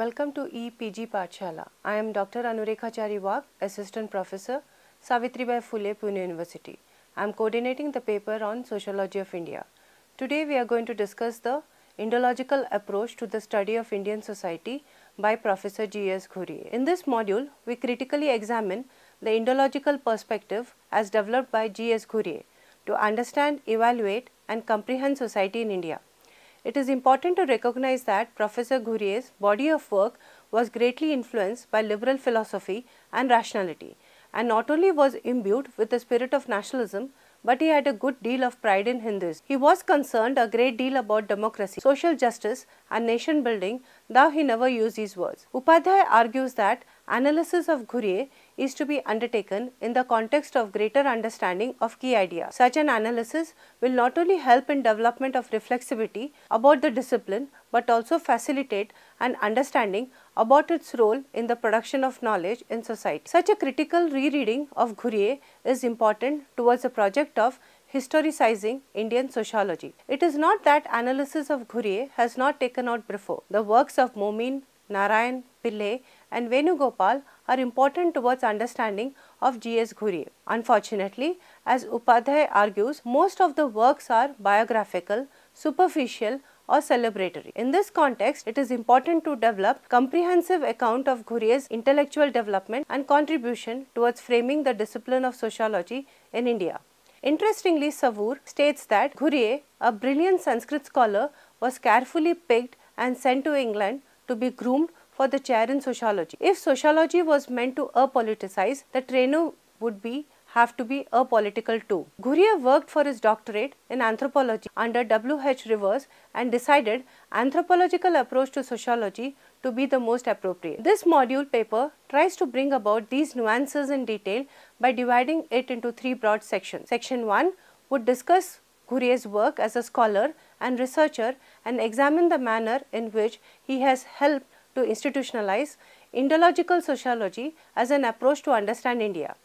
welcome to EPG Pachala. I am Dr. Anurekha Chariwag, Assistant Professor, Savitribai Phule, Pune University. I am coordinating the paper on Sociology of India. Today we are going to discuss the Indological Approach to the Study of Indian Society by Professor G.S. Ghuri. In this module, we critically examine the Indological perspective as developed by G.S. Ghuri to understand, evaluate and comprehend society in India. It is important to recognize that Professor Gurier's body of work was greatly influenced by liberal philosophy and rationality and not only was imbued with the spirit of nationalism but he had a good deal of pride in Hinduism. He was concerned a great deal about democracy, social justice and nation building though he never used these words. Upadhyay argues that analysis of Gurye is to be undertaken in the context of greater understanding of key ideas. Such an analysis will not only help in development of reflexivity about the discipline but also facilitate an understanding about its role in the production of knowledge in society. Such a critical rereading of Ghurier is important towards the project of historicizing Indian sociology. It is not that analysis of Ghurier has not taken out before. The works of Momin, Narayan, Pillai and Venugopal are important towards understanding of G.S. Ghuri. Unfortunately, as Upadhyay argues, most of the works are biographical, superficial or celebratory. In this context, it is important to develop comprehensive account of Ghuri's intellectual development and contribution towards framing the discipline of sociology in India. Interestingly, Savour states that Ghurier, a brilliant Sanskrit scholar, was carefully picked and sent to England to be groomed for the chair in sociology. If sociology was meant to apoliticize, the trainer would be have to be apolitical too. Guria worked for his doctorate in anthropology under W. H. Rivers and decided anthropological approach to sociology to be the most appropriate. This module paper tries to bring about these nuances in detail by dividing it into three broad sections. Section 1 would discuss Guria's work as a scholar and researcher and examine the manner in which he has helped to institutionalize Indological sociology as an approach to understand India.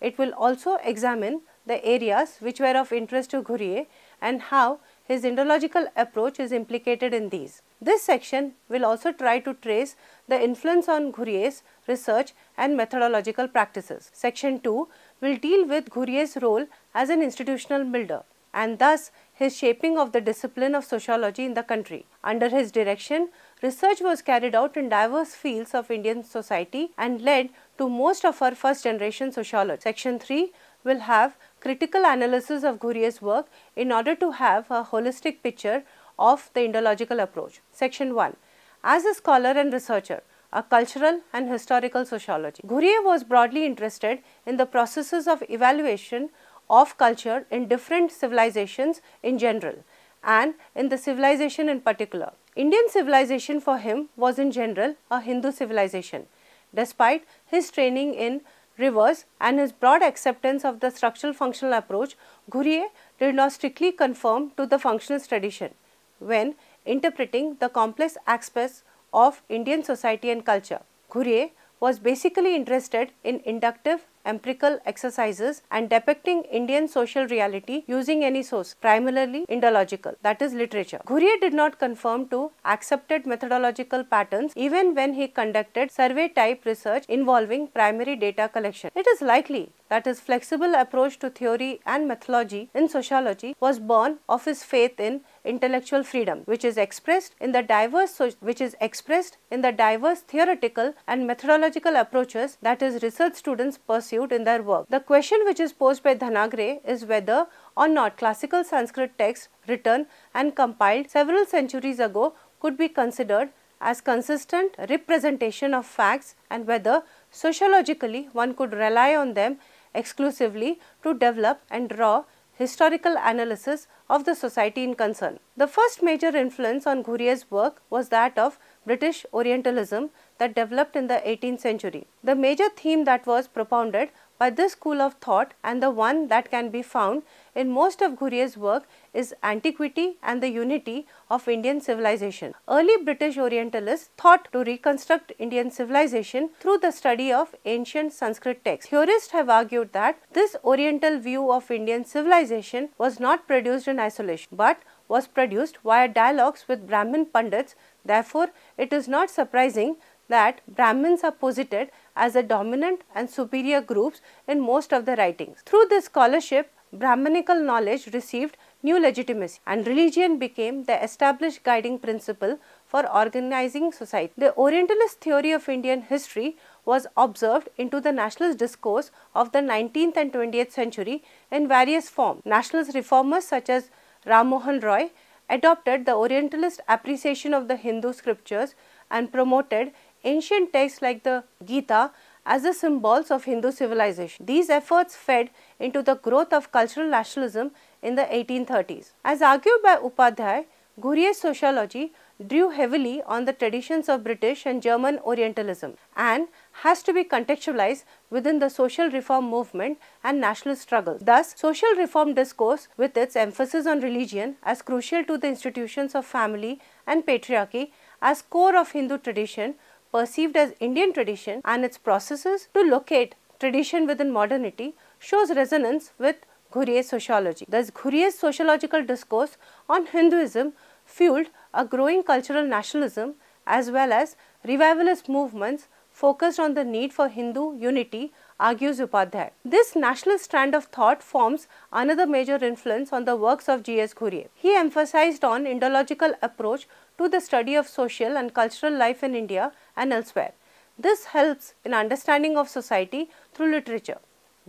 It will also examine the areas which were of interest to Gurrier and how his Indological approach is implicated in these. This section will also try to trace the influence on Gurrier's research and methodological practices. Section 2 will deal with Gurrier's role as an institutional builder and thus his shaping of the discipline of sociology in the country. Under his direction, Research was carried out in diverse fields of Indian society and led to most of our first generation sociologists. Section 3 will have critical analysis of Ghurye's work in order to have a holistic picture of the Indological approach. Section 1. As a scholar and researcher, a cultural and historical sociology. Ghurye was broadly interested in the processes of evaluation of culture in different civilizations in general and in the civilization in particular. Indian civilization for him was in general a Hindu civilization. Despite his training in rivers and his broad acceptance of the structural functional approach, Gurrier did not strictly conform to the functionalist tradition when interpreting the complex aspects of Indian society and culture. Gurrier was basically interested in inductive empirical exercises and depicting Indian social reality using any source, primarily Indological, that is literature. Ghurye did not conform to accepted methodological patterns even when he conducted survey type research involving primary data collection. It is likely that his flexible approach to theory and methodology in sociology was born of his faith in intellectual freedom which is expressed in the diverse which is expressed in the diverse theoretical and methodological approaches that is research students pursued in their work. The question which is posed by Dhanagre is whether or not classical Sanskrit texts written and compiled several centuries ago could be considered as consistent representation of facts and whether sociologically one could rely on them exclusively to develop and draw historical analysis of the society in concern. The first major influence on Gurier's work was that of British Orientalism that developed in the 18th century. The major theme that was propounded but this school of thought and the one that can be found in most of Guria's work is antiquity and the unity of Indian civilization. Early British Orientalists thought to reconstruct Indian civilization through the study of ancient Sanskrit texts. Theorists have argued that this Oriental view of Indian civilization was not produced in isolation but was produced via dialogues with Brahmin Pandits. Therefore, it is not surprising that Brahmins are posited as the dominant and superior groups in most of the writings. Through this scholarship, Brahmanical knowledge received new legitimacy and religion became the established guiding principle for organizing society. The Orientalist theory of Indian history was observed into the nationalist discourse of the 19th and 20th century in various forms. Nationalist reformers such as Ram Mohan Roy adopted the Orientalist appreciation of the Hindu scriptures and promoted ancient texts like the Gita as the symbols of Hindu civilization. These efforts fed into the growth of cultural nationalism in the 1830s. As argued by Upadhyay, Gurier's sociology drew heavily on the traditions of British and German Orientalism and has to be contextualized within the social reform movement and national struggle. Thus, social reform discourse with its emphasis on religion as crucial to the institutions of family and patriarchy as core of Hindu tradition perceived as Indian tradition and its processes to locate tradition within modernity shows resonance with Ghurye's sociology. Thus, Ghurye's sociological discourse on Hinduism fueled a growing cultural nationalism as well as revivalist movements focused on the need for Hindu unity, argues Upadhyay. This nationalist strand of thought forms another major influence on the works of G.S. Ghurye. He emphasized on Indological approach to the study of social and cultural life in India and elsewhere. This helps in understanding of society through literature.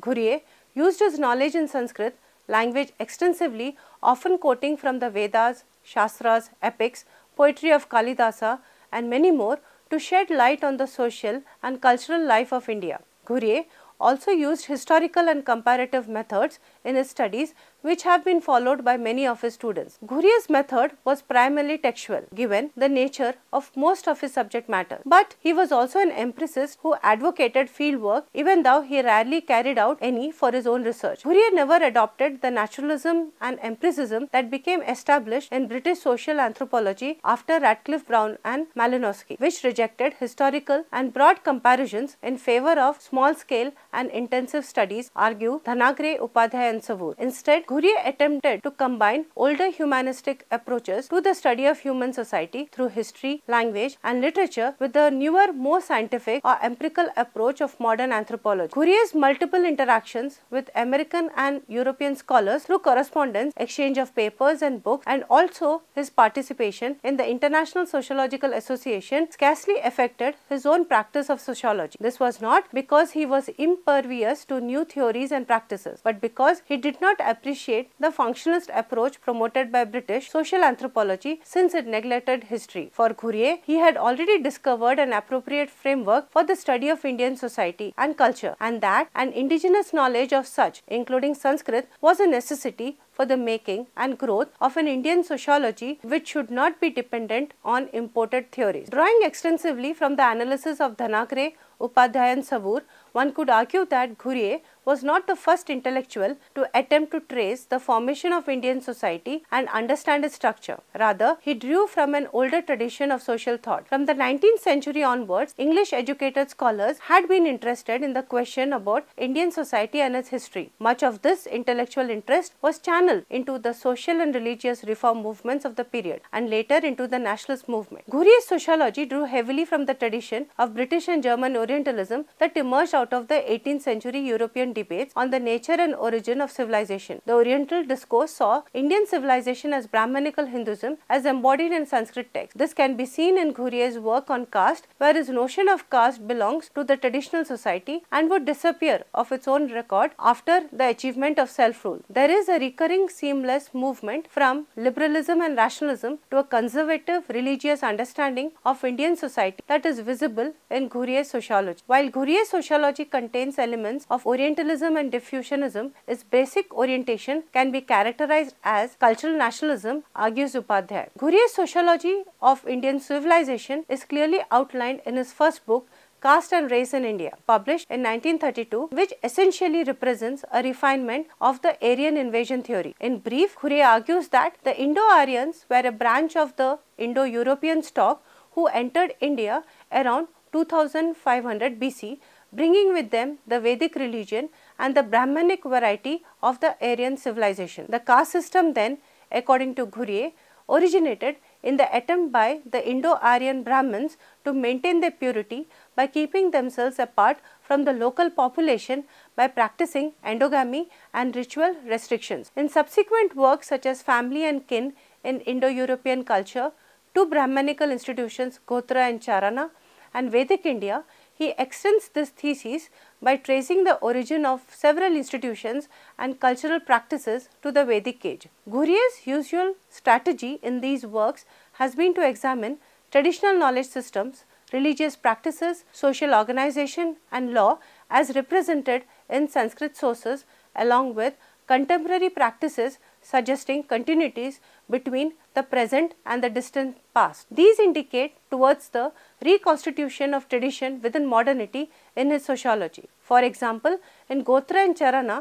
Ghurye used his knowledge in Sanskrit language extensively, often quoting from the Vedas, Shastras, epics, poetry of Kalidasa and many more to shed light on the social and cultural life of India. Ghurye also used historical and comparative methods in his studies which have been followed by many of his students. Guria's method was primarily textual, given the nature of most of his subject matter. But he was also an empiricist who advocated field work, even though he rarely carried out any for his own research. Guria never adopted the naturalism and empiricism that became established in British social anthropology after Radcliffe Brown and Malinowski, which rejected historical and broad comparisons in favor of small scale and intensive studies, argue Dhanagre, Upadhyay and Savur. Instead, Guria attempted to combine older humanistic approaches to the study of human society through history, language, and literature with the newer, more scientific or empirical approach of modern anthropology. Guria's multiple interactions with American and European scholars through correspondence, exchange of papers and books, and also his participation in the International Sociological Association scarcely affected his own practice of sociology. This was not because he was impervious to new theories and practices, but because he did not appreciate appreciate the functionalist approach promoted by British social anthropology since it neglected history. For Ghurye, he had already discovered an appropriate framework for the study of Indian society and culture and that an indigenous knowledge of such, including Sanskrit, was a necessity for the making and growth of an Indian sociology which should not be dependent on imported theories. Drawing extensively from the analysis of Dhanakre, Upadhyay and Savur, one could argue that Ghurye was not the first intellectual to attempt to trace the formation of Indian society and understand its structure. Rather, he drew from an older tradition of social thought. From the 19th century onwards, English educated scholars had been interested in the question about Indian society and its history. Much of this intellectual interest was channeled into the social and religious reform movements of the period and later into the nationalist movement. Gurri's sociology drew heavily from the tradition of British and German Orientalism that emerged out of the 18th century European debates on the nature and origin of civilization. The Oriental discourse saw Indian civilization as Brahmanical Hinduism as embodied in Sanskrit texts. This can be seen in Gurier's work on caste, where his notion of caste belongs to the traditional society and would disappear of its own record after the achievement of self-rule. There is a recurring seamless movement from liberalism and rationalism to a conservative religious understanding of Indian society that is visible in Gurier's sociology. While Gurier's sociology contains elements of Oriental nationalism and diffusionism, its basic orientation can be characterized as cultural nationalism, argues Upadhyay. Ghurye's sociology of Indian civilization is clearly outlined in his first book, Caste and Race in India, published in 1932, which essentially represents a refinement of the Aryan invasion theory. In brief, Khurye argues that the Indo-Aryans were a branch of the Indo-European stock who entered India around 2500 BC bringing with them the Vedic religion and the Brahmanic variety of the Aryan civilization. The caste system then, according to Ghurye, originated in the attempt by the Indo-Aryan Brahmins to maintain their purity by keeping themselves apart from the local population by practicing endogamy and ritual restrictions. In subsequent works such as Family and Kin in Indo-European culture, two Brahmanical institutions, Gotra and Charana, and Vedic India he extends this thesis by tracing the origin of several institutions and cultural practices to the Vedic age. Gurye's usual strategy in these works has been to examine traditional knowledge systems, religious practices, social organization and law as represented in Sanskrit sources along with contemporary practices suggesting continuities between the present and the distant past. These indicate towards the reconstitution of tradition within modernity in his sociology. For example, in Gotra and Charana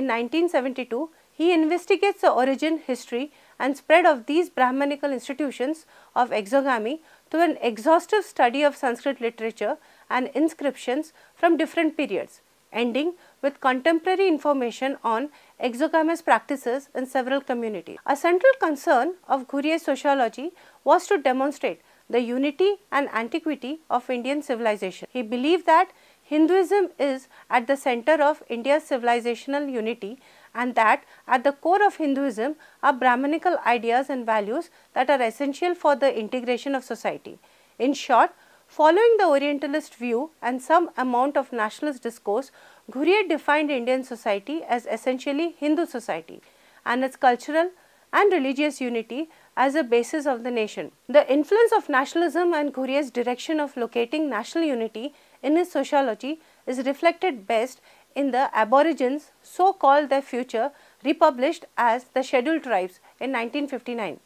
in 1972, he investigates the origin, history and spread of these Brahmanical institutions of exogamy through an exhaustive study of Sanskrit literature and inscriptions from different periods, ending with contemporary information on exogamous practices in several communities. A central concern of Gurier's sociology was to demonstrate the unity and antiquity of Indian civilization. He believed that Hinduism is at the center of India's civilizational unity and that at the core of Hinduism are Brahmanical ideas and values that are essential for the integration of society. In short, Following the Orientalist view and some amount of nationalist discourse, Guria defined Indian society as essentially Hindu society and its cultural and religious unity as a basis of the nation. The influence of nationalism and Guria's direction of locating national unity in his sociology is reflected best in the Aborigines, so called their future, republished as the Scheduled Tribes in 1959,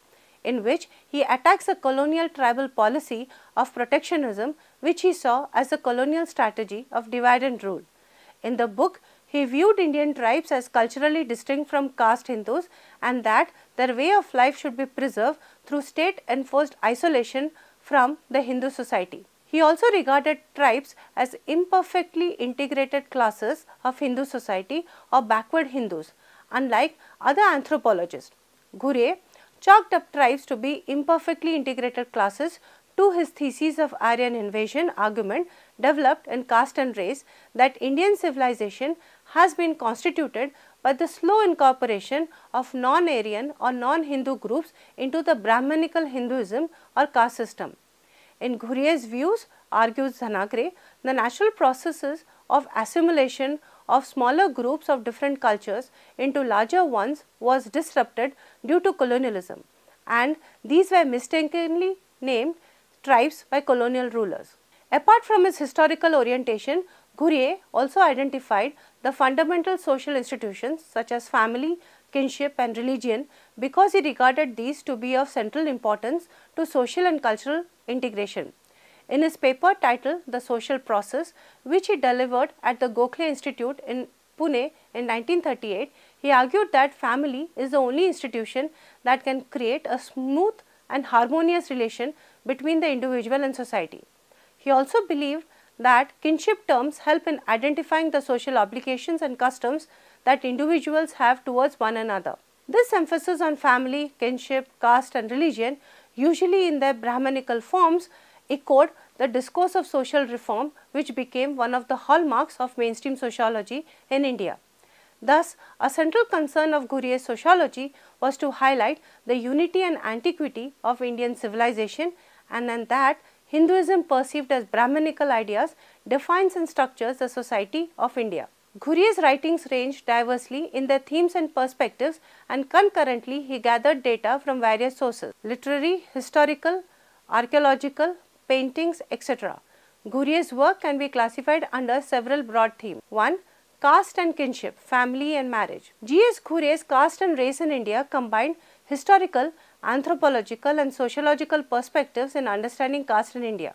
in which he attacks a colonial tribal policy of protectionism which he saw as a colonial strategy of divide and rule. In the book, he viewed Indian tribes as culturally distinct from caste Hindus and that their way of life should be preserved through state enforced isolation from the Hindu society. He also regarded tribes as imperfectly integrated classes of Hindu society or backward Hindus, unlike other anthropologists. Gure chalked up tribes to be imperfectly integrated classes to his thesis of Aryan invasion argument developed in caste and race that Indian civilization has been constituted by the slow incorporation of non-Aryan or non-Hindu groups into the Brahmanical Hinduism or caste system. In Guria's views, argues Zanagre, the natural processes of assimilation of smaller groups of different cultures into larger ones was disrupted due to colonialism and these were mistakenly named tribes by colonial rulers. Apart from his historical orientation, Gurye also identified the fundamental social institutions such as family, kinship and religion because he regarded these to be of central importance to social and cultural integration. In his paper titled The Social Process, which he delivered at the Gokhale Institute in Pune in 1938, he argued that family is the only institution that can create a smooth and harmonious relation between the individual and society. He also believed that kinship terms help in identifying the social obligations and customs that individuals have towards one another. This emphasis on family, kinship, caste and religion, usually in their Brahmanical forms, echoed the discourse of social reform which became one of the hallmarks of mainstream sociology in India. Thus, a central concern of Gurriel's sociology was to highlight the unity and antiquity of Indian civilization and then that Hinduism perceived as Brahmanical ideas defines and structures the society of India. Ghuri's writings ranged diversely in their themes and perspectives and concurrently he gathered data from various sources, literary, historical, archaeological, paintings, etc. Ghuri's work can be classified under several broad themes. 1. Caste and kinship, family and marriage. G.S. Ghuri's caste and race in India combined historical anthropological and sociological perspectives in understanding caste in India.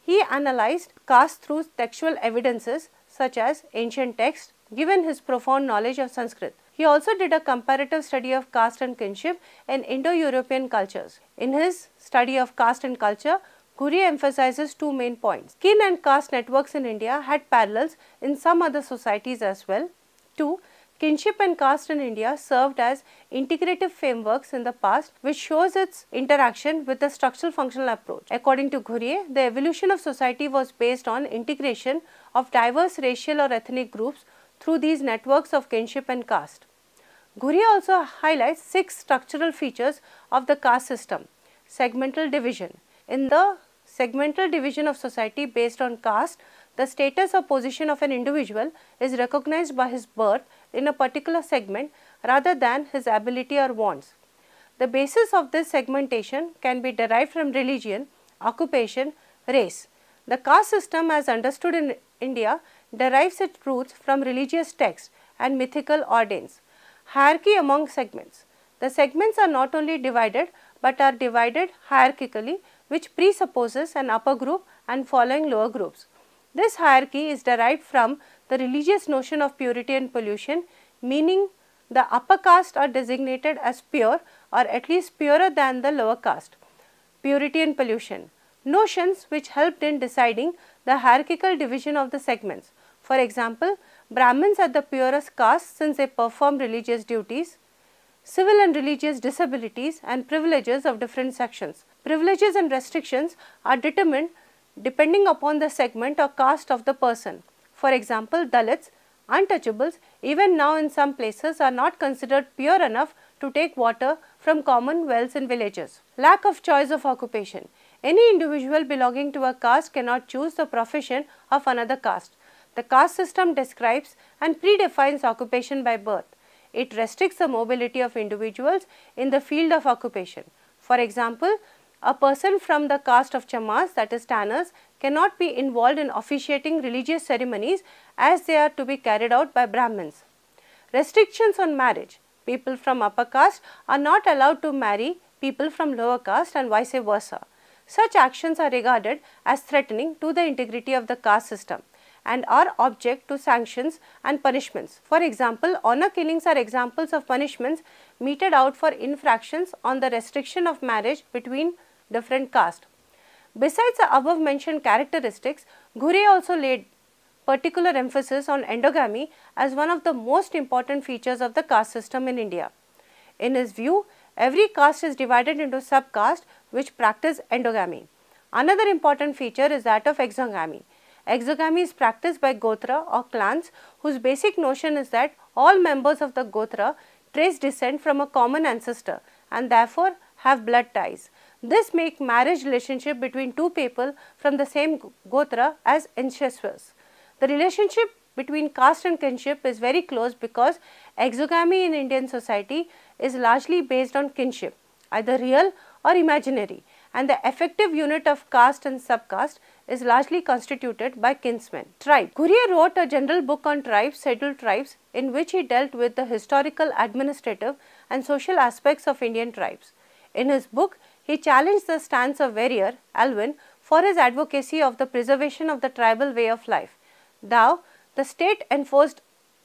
He analyzed caste through textual evidences such as ancient texts, given his profound knowledge of Sanskrit. He also did a comparative study of caste and kinship in Indo-European cultures. In his study of caste and culture, Guri emphasizes two main points. Kin and caste networks in India had parallels in some other societies as well. Two, Kinship and caste in India served as integrative frameworks in the past which shows its interaction with the structural functional approach. According to Ghurye, the evolution of society was based on integration of diverse racial or ethnic groups through these networks of kinship and caste. Ghurye also highlights six structural features of the caste system. Segmental division. In the segmental division of society based on caste, the status or position of an individual is recognized by his birth in a particular segment rather than his ability or wants. The basis of this segmentation can be derived from religion, occupation, race. The caste system as understood in India derives its roots from religious texts and mythical ordains. Hierarchy among segments. The segments are not only divided but are divided hierarchically which presupposes an upper group and following lower groups. This hierarchy is derived from the religious notion of purity and pollution, meaning the upper caste are designated as pure or at least purer than the lower caste. Purity and pollution notions which helped in deciding the hierarchical division of the segments. For example, Brahmins are the purest caste since they perform religious duties, civil and religious disabilities and privileges of different sections. Privileges and restrictions are determined depending upon the segment or caste of the person. For example, Dalits, untouchables even now in some places are not considered pure enough to take water from common wells in villages. Lack of choice of occupation. Any individual belonging to a caste cannot choose the profession of another caste. The caste system describes and predefines occupation by birth. It restricts the mobility of individuals in the field of occupation. For example, a person from the caste of Chamas that is tanners cannot be involved in officiating religious ceremonies as they are to be carried out by Brahmins. Restrictions on marriage. People from upper caste are not allowed to marry people from lower caste and vice versa. Such actions are regarded as threatening to the integrity of the caste system and are object to sanctions and punishments. For example, honor killings are examples of punishments meted out for infractions on the restriction of marriage between different castes. Besides the above mentioned characteristics, Ghurye also laid particular emphasis on endogamy as one of the most important features of the caste system in India. In his view, every caste is divided into sub-caste which practice endogamy. Another important feature is that of exogamy. Exogamy is practiced by Gotra or clans whose basic notion is that all members of the Gotra trace descent from a common ancestor and therefore have blood ties. This make marriage relationship between two people from the same gotra as incestuous. The relationship between caste and kinship is very close because exogamy in Indian society is largely based on kinship, either real or imaginary and the effective unit of caste and subcaste is largely constituted by kinsmen. Tribe. Courier wrote a general book on tribes, settled tribes, in which he dealt with the historical, administrative and social aspects of Indian tribes. In his book, he challenged the stance of Verrier, Alwin, for his advocacy of the preservation of the tribal way of life. Thou, the state enforced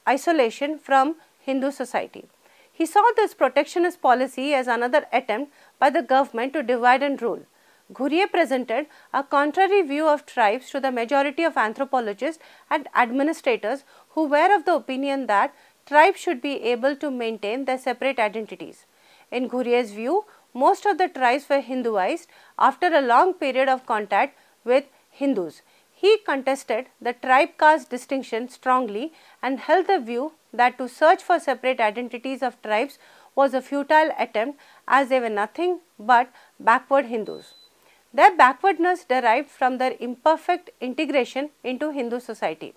isolation from Hindu society. He saw this protectionist policy as another attempt by the government to divide and rule. Gurrier presented a contrary view of tribes to the majority of anthropologists and administrators who were of the opinion that tribes should be able to maintain their separate identities. In Gurrier's view, most of the tribes were Hinduized after a long period of contact with Hindus. He contested the tribe caste distinction strongly and held the view that to search for separate identities of tribes was a futile attempt as they were nothing but backward Hindus. Their backwardness derived from their imperfect integration into Hindu society.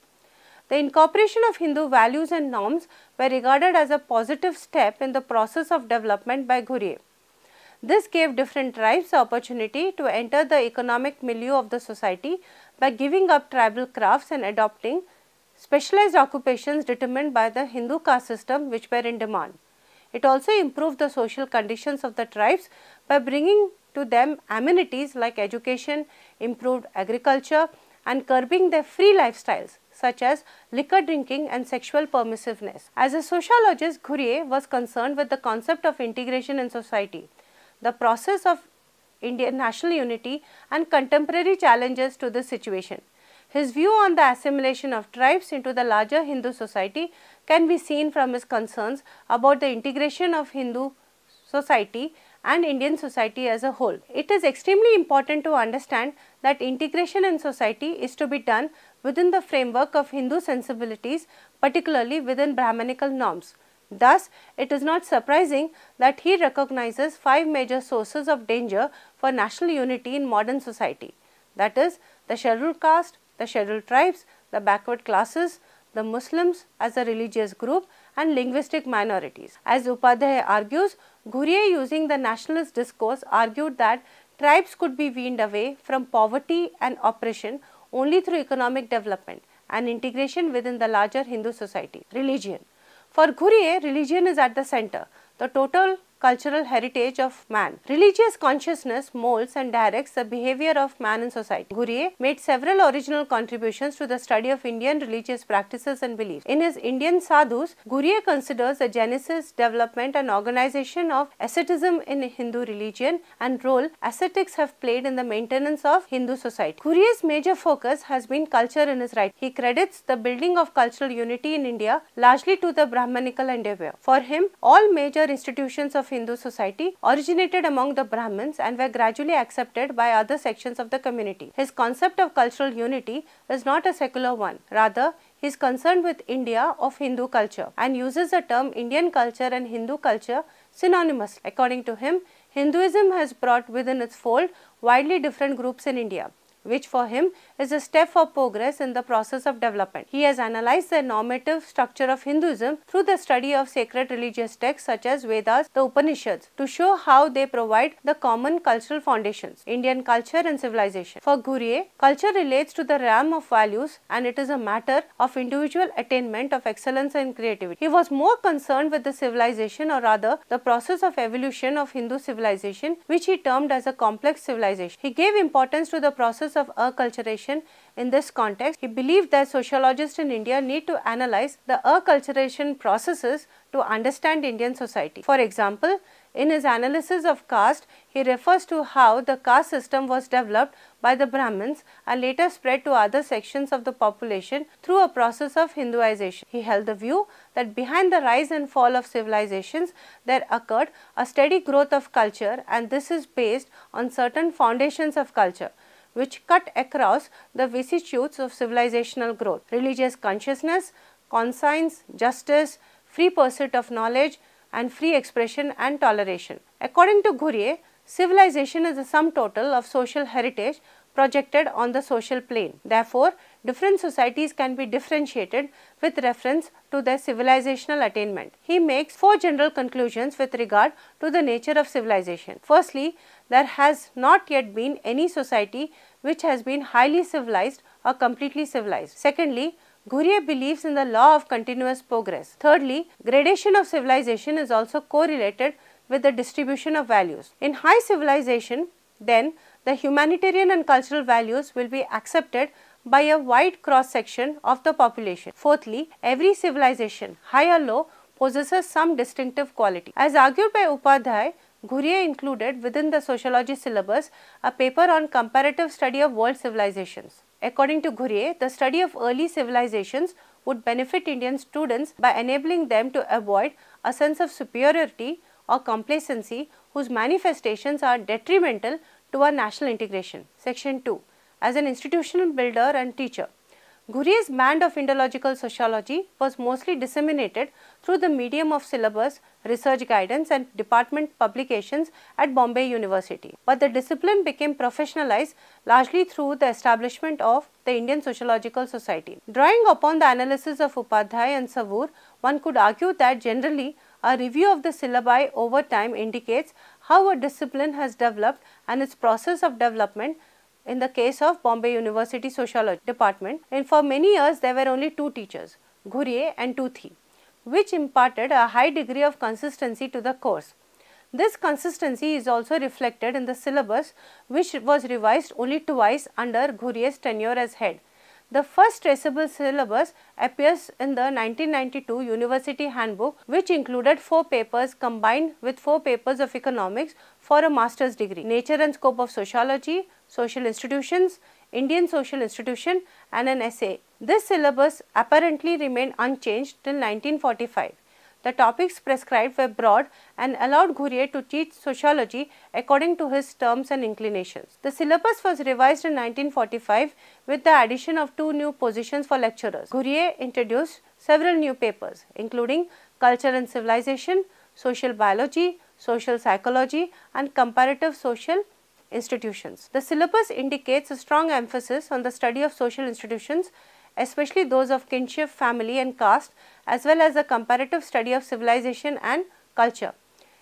The incorporation of Hindu values and norms were regarded as a positive step in the process of development by Ghurye. This gave different tribes the opportunity to enter the economic milieu of the society by giving up tribal crafts and adopting specialized occupations determined by the Hindu caste system which were in demand. It also improved the social conditions of the tribes by bringing to them amenities like education, improved agriculture and curbing their free lifestyles such as liquor drinking and sexual permissiveness. As a sociologist, Gurrier was concerned with the concept of integration in society the process of Indian national unity and contemporary challenges to this situation. His view on the assimilation of tribes into the larger Hindu society can be seen from his concerns about the integration of Hindu society and Indian society as a whole. It is extremely important to understand that integration in society is to be done within the framework of Hindu sensibilities, particularly within Brahmanical norms. Thus, it is not surprising that he recognizes five major sources of danger for national unity in modern society that is, the scheduled caste, the scheduled tribes, the backward classes, the Muslims as a religious group and linguistic minorities. As Upadhyay argues, Ghuriye using the nationalist discourse argued that tribes could be weaned away from poverty and oppression only through economic development and integration within the larger Hindu society. Religion for Gurie, religion is at the center. The total cultural heritage of man. Religious consciousness molds and directs the behavior of man in society. Gurie made several original contributions to the study of Indian religious practices and beliefs. In his Indian Sadhus, Gurie considers the genesis, development and organization of asceticism in Hindu religion and role ascetics have played in the maintenance of Hindu society. Gurie's major focus has been culture in his right. He credits the building of cultural unity in India largely to the Brahmanical endeavor. For him, all major institutions of of Hindu society originated among the Brahmins and were gradually accepted by other sections of the community. His concept of cultural unity is not a secular one, rather he is concerned with India of Hindu culture and uses the term Indian culture and Hindu culture synonymously. According to him, Hinduism has brought within its fold widely different groups in India which for him is a step for progress in the process of development. He has analyzed the normative structure of Hinduism through the study of sacred religious texts such as Vedas, the Upanishads, to show how they provide the common cultural foundations, Indian culture and civilization. For Gurye, culture relates to the realm of values and it is a matter of individual attainment of excellence and creativity. He was more concerned with the civilization or rather the process of evolution of Hindu civilization which he termed as a complex civilization. He gave importance to the process causes of acculturation in this context, he believed that sociologists in India need to analyze the acculturation processes to understand Indian society. For example, in his analysis of caste, he refers to how the caste system was developed by the Brahmins and later spread to other sections of the population through a process of Hinduization. He held the view that behind the rise and fall of civilizations, there occurred a steady growth of culture and this is based on certain foundations of culture which cut across the vicissitudes of civilizational growth, religious consciousness, conscience, justice, free pursuit of knowledge and free expression and toleration. According to Gurye, civilization is the sum total of social heritage projected on the social plane. Therefore, different societies can be differentiated with reference to their civilizational attainment. He makes four general conclusions with regard to the nature of civilization. Firstly, there has not yet been any society which has been highly civilized or completely civilized. Secondly, Gurye believes in the law of continuous progress. Thirdly, gradation of civilization is also correlated with the distribution of values. In high civilization, then the humanitarian and cultural values will be accepted by a wide cross section of the population. Fourthly, every civilization, high or low, possesses some distinctive quality. As argued by Upadhyay, Ghuriya included within the sociology syllabus a paper on comparative study of world civilizations. According to Ghuriya, the study of early civilizations would benefit Indian students by enabling them to avoid a sense of superiority or complacency whose manifestations are detrimental to our national integration. Section 2 as an institutional builder and teacher. Gurie's band of Indological sociology was mostly disseminated through the medium of syllabus, research guidance and department publications at Bombay University. But the discipline became professionalized largely through the establishment of the Indian Sociological Society. Drawing upon the analysis of Upadhyay and Savur, one could argue that generally a review of the syllabi over time indicates how a discipline has developed and its process of development in the case of Bombay University Sociology Department. And for many years, there were only two teachers, Ghurye and Tuthi, which imparted a high degree of consistency to the course. This consistency is also reflected in the syllabus which was revised only twice under Ghurye's tenure as head. The first traceable syllabus appears in the 1992 University Handbook which included 4 papers combined with 4 papers of economics for a master's degree, Nature and Scope of Sociology, social institutions, Indian social institution and an essay. This syllabus apparently remained unchanged till 1945. The topics prescribed were broad and allowed Gurrier to teach sociology according to his terms and inclinations. The syllabus was revised in 1945 with the addition of two new positions for lecturers. Gurrier introduced several new papers including Culture and Civilization, Social Biology, Social Psychology and Comparative Social institutions. The syllabus indicates a strong emphasis on the study of social institutions, especially those of kinship, family and caste as well as a comparative study of civilization and culture.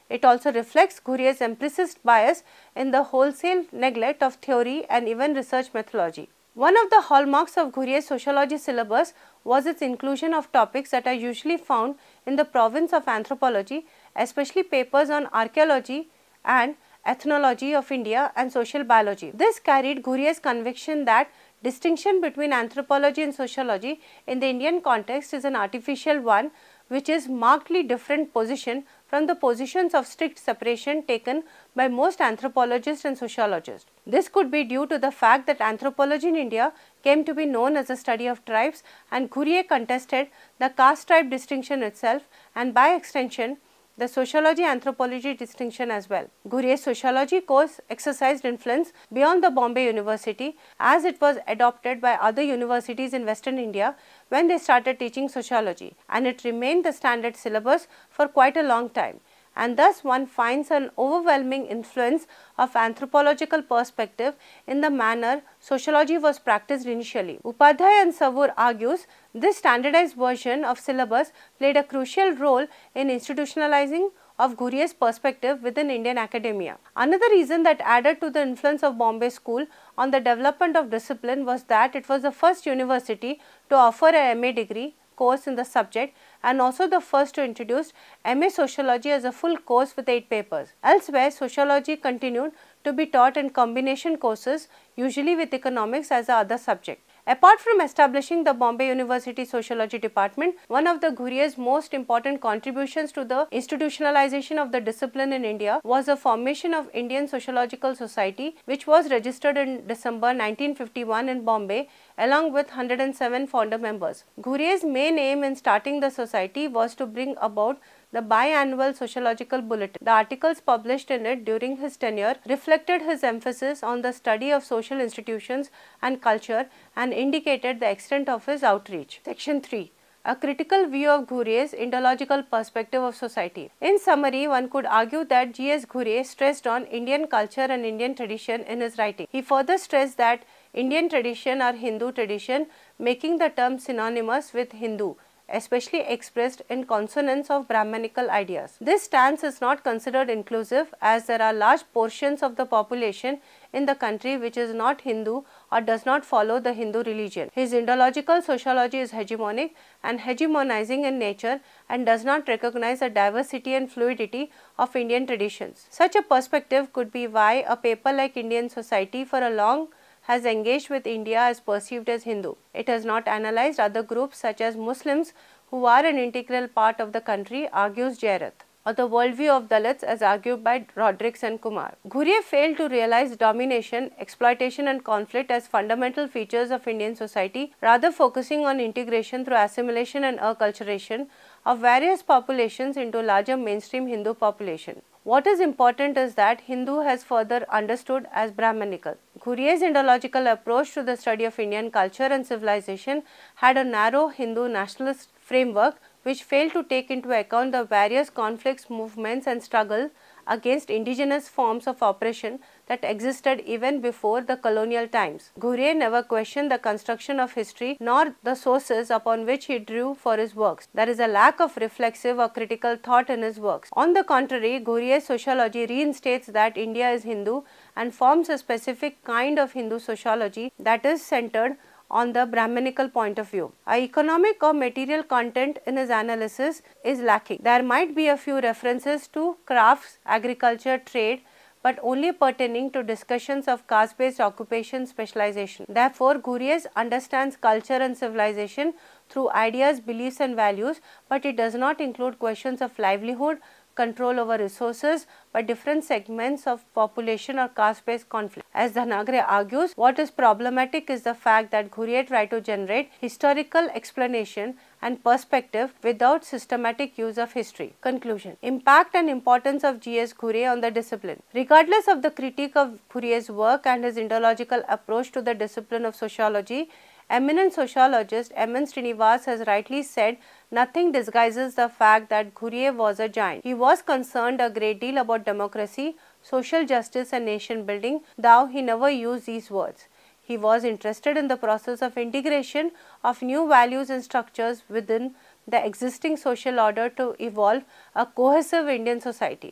It also reflects Gurriel's implicit bias in the wholesale neglect of theory and even research methodology. One of the hallmarks of Gurriel's sociology syllabus was its inclusion of topics that are usually found in the province of anthropology, especially papers on archaeology and Ethnology of India and Social Biology. This carried Guria's conviction that distinction between anthropology and sociology in the Indian context is an artificial one which is markedly different position from the positions of strict separation taken by most anthropologists and sociologists. This could be due to the fact that anthropology in India came to be known as a study of tribes and Courier contested the caste tribe distinction itself and by extension the sociology anthropology distinction as well. Gurye's sociology course exercised influence beyond the Bombay University as it was adopted by other universities in western India when they started teaching sociology and it remained the standard syllabus for quite a long time and thus one finds an overwhelming influence of anthropological perspective in the manner sociology was practiced initially. Upadhyay and Savur argues this standardized version of syllabus played a crucial role in institutionalizing of Gurye's perspective within Indian academia. Another reason that added to the influence of Bombay school on the development of discipline was that it was the first university to offer a MA degree course in the subject and also the first to introduce MA Sociology as a full course with 8 papers. Elsewhere, sociology continued to be taught in combination courses usually with economics as a other subject. Apart from establishing the Bombay University Sociology Department, one of the Ghurye's most important contributions to the institutionalization of the discipline in India was the formation of Indian Sociological Society, which was registered in December 1951 in Bombay along with 107 founder members. Ghurye's main aim in starting the society was to bring about the biannual sociological bulletin. The articles published in it during his tenure reflected his emphasis on the study of social institutions and culture and indicated the extent of his outreach. Section 3 a critical view of Ghure's Indological perspective of society. In summary, one could argue that G.S. Ghure stressed on Indian culture and Indian tradition in his writing. He further stressed that Indian tradition or Hindu tradition, making the term synonymous with Hindu especially expressed in consonance of Brahmanical ideas. This stance is not considered inclusive as there are large portions of the population in the country which is not Hindu or does not follow the Hindu religion. His Indological sociology is hegemonic and hegemonizing in nature and does not recognize the diversity and fluidity of Indian traditions. Such a perspective could be why a paper like Indian Society for a long has engaged with India as perceived as Hindu. It has not analyzed other groups such as Muslims who are an integral part of the country, argues Jairath or the worldview of Dalits as argued by Rodrigues and Kumar. Ghurye failed to realize domination, exploitation and conflict as fundamental features of Indian society, rather focusing on integration through assimilation and acculturation of various populations into larger mainstream Hindu population. What is important is that Hindu has further understood as Brahmanical. Gurier's Indological approach to the study of Indian culture and civilization had a narrow Hindu nationalist framework which failed to take into account the various conflicts, movements and struggle against indigenous forms of oppression that existed even before the colonial times. Ghure never questioned the construction of history nor the sources upon which he drew for his works. There is a lack of reflexive or critical thought in his works. On the contrary, Ghuria's sociology reinstates that India is Hindu and forms a specific kind of Hindu sociology that is centered on the Brahminical point of view. A economic or material content in his analysis is lacking. There might be a few references to crafts, agriculture, trade but only pertaining to discussions of caste-based occupation specialization. Therefore, Gurias understands culture and civilization through ideas, beliefs and values, but it does not include questions of livelihood, control over resources by different segments of population or caste-based conflict. As Dhanagre argues, what is problematic is the fact that Gurrier tried to generate historical explanation and perspective without systematic use of history. Conclusion Impact and importance of G.S. Courier on the discipline. Regardless of the critique of Courier's work and his ideological approach to the discipline of sociology, eminent sociologist M.N. Srinivas has rightly said nothing disguises the fact that Courier was a giant. He was concerned a great deal about democracy, social justice and nation building, though he never used these words. He was interested in the process of integration of new values and structures within the existing social order to evolve a cohesive Indian society.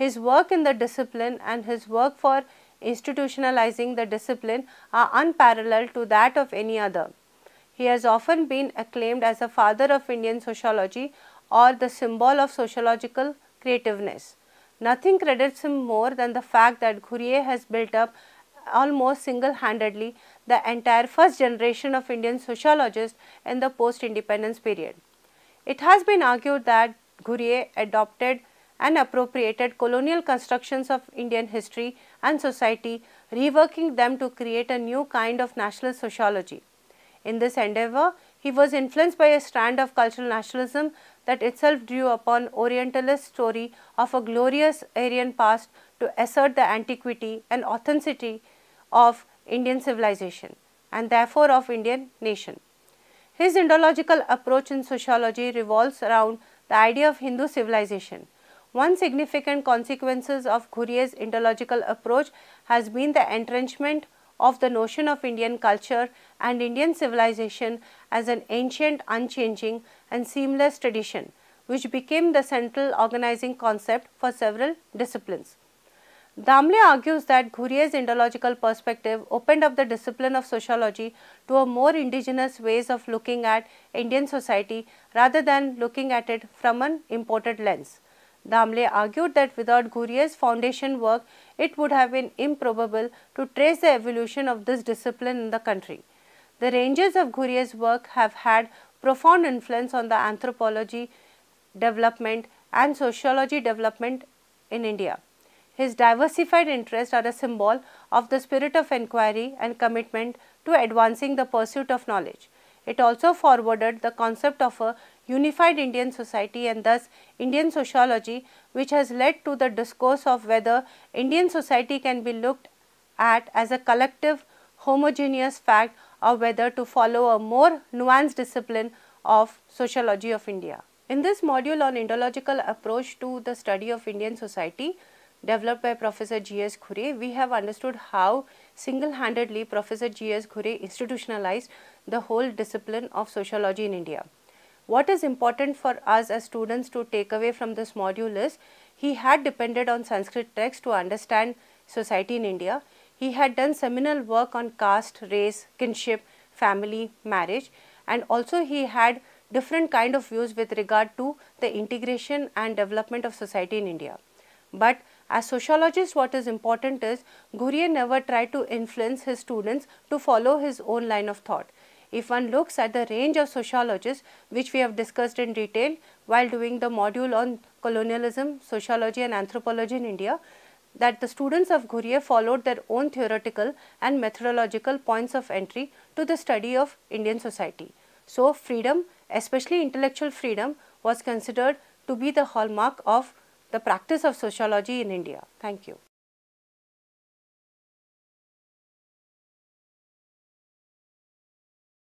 His work in the discipline and his work for institutionalizing the discipline are unparalleled to that of any other. He has often been acclaimed as a father of Indian sociology or the symbol of sociological creativeness. Nothing credits him more than the fact that Gurrier has built up almost single-handedly the entire first generation of Indian sociologists in the post-independence period. It has been argued that Gurrier adopted and appropriated colonial constructions of Indian history and society, reworking them to create a new kind of national sociology. In this endeavor, he was influenced by a strand of cultural nationalism that itself drew upon Orientalist story of a glorious Aryan past to assert the antiquity and authenticity of Indian civilization and therefore of Indian nation. His Indological approach in sociology revolves around the idea of Hindu civilization. One significant consequences of Ghurye's Indological approach has been the entrenchment of the notion of Indian culture and Indian civilization as an ancient, unchanging and seamless tradition, which became the central organizing concept for several disciplines. Damle argues that Gurier's Indological perspective opened up the discipline of sociology to a more indigenous ways of looking at Indian society rather than looking at it from an imported lens. Damle argued that without Gurier's foundation work, it would have been improbable to trace the evolution of this discipline in the country. The ranges of Gurier's work have had profound influence on the anthropology development and sociology development in India. His diversified interests are a symbol of the spirit of inquiry and commitment to advancing the pursuit of knowledge. It also forwarded the concept of a unified Indian society and thus Indian sociology which has led to the discourse of whether Indian society can be looked at as a collective homogeneous fact or whether to follow a more nuanced discipline of sociology of India. In this module on Indological approach to the study of Indian society, developed by Professor G.S. Khure, we have understood how single-handedly Professor G.S. Khure institutionalized the whole discipline of sociology in India. What is important for us as students to take away from this module is, he had depended on Sanskrit texts to understand society in India. He had done seminal work on caste, race, kinship, family, marriage and also he had different kind of views with regard to the integration and development of society in India. But as sociologists, what is important is Gurrier never tried to influence his students to follow his own line of thought. If one looks at the range of sociologists, which we have discussed in detail while doing the module on colonialism, sociology and anthropology in India, that the students of Gurrier followed their own theoretical and methodological points of entry to the study of Indian society. So, freedom, especially intellectual freedom, was considered to be the hallmark of the practice of sociology in India. Thank you.